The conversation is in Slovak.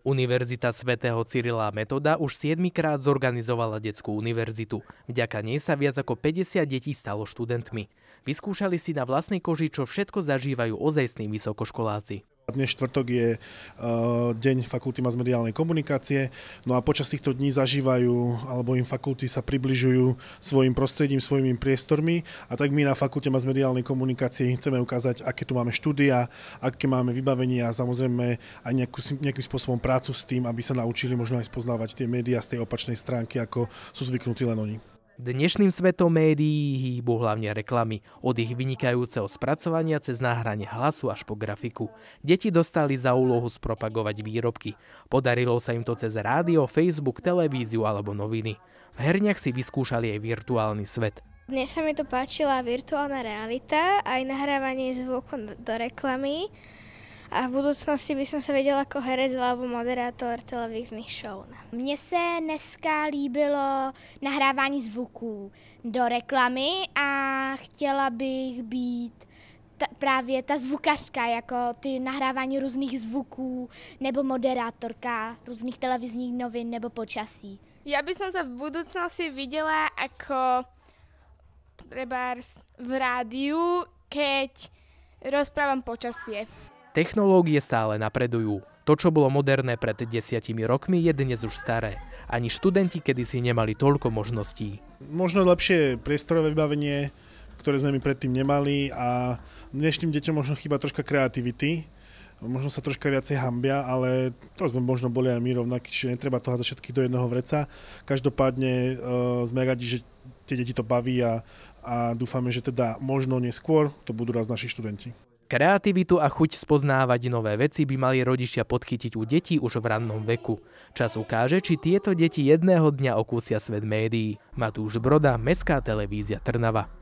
Univerzita svätého Cyrila Metoda už 7 krát zorganizovala detskú univerzitu. Vďaka nej sa viac ako 50 detí stalo študentmi. Vyskúšali si na vlastnej koži, čo všetko zažívajú ozajstní vysokoškoláci. Dnes štvrtok je e, deň fakulty masmediálnej komunikácie, no a počas týchto dní zažívajú, alebo im fakulty sa približujú svojim prostredím, svojimi priestormi a tak my na fakulte masmediálnej komunikácie chceme ukázať, aké tu máme štúdia, aké máme vybavenie a samozrejme aj nejakú, nejakým spôsobom prácu s tým, aby sa naučili možno aj spoznávať tie médiá z tej opačnej stránky, ako sú zvyknutí len oni. Dnešným svetom médií hýbu hlavne reklamy, od ich vynikajúceho spracovania cez náhranie hlasu až po grafiku. Deti dostali za úlohu spropagovať výrobky. Podarilo sa im to cez rádio, Facebook, televíziu alebo noviny. V herniach si vyskúšali aj virtuálny svet. Dnes sa mi to páčila virtuálna realita, aj nahrávanie zvuku do reklamy a v budúcnosti by som sa vedela ako herec alebo moderátor televíznych show. Mně se dneska líbilo nahrávání zvuků do reklamy a chtěla bych být ta, právě ta zvukařka, jako ty nahrávání různých zvuků, nebo moderátorka různých televizních novin nebo počasí. Ja by som sa v budúcnosti videla ako trebárs v rádiu, keď rozprávam počasie. Technológie stále napredujú. To, čo bolo moderné pred desiatimi rokmi, je dnes už staré. Ani študenti kedysi nemali toľko možností. Možno lepšie priestorové vybavenie, ktoré sme my predtým nemali a dnešným deťom možno chýba troška kreativity, možno sa troška viacej hambia, ale to sme možno boli aj my rovnakí, čiže netreba to za všetkých do jedného vreca. Každopádne e, sme radi, že tie deti to baví a, a dúfame, že teda možno neskôr to budú raz naši študenti. Kreativitu a chuť spoznávať nové veci by mali rodičia podchytiť u detí už v rannom veku. Čas ukáže, či tieto deti jedného dňa okúsia svet médií. Matúš Broda, Mestská televízia Trnava.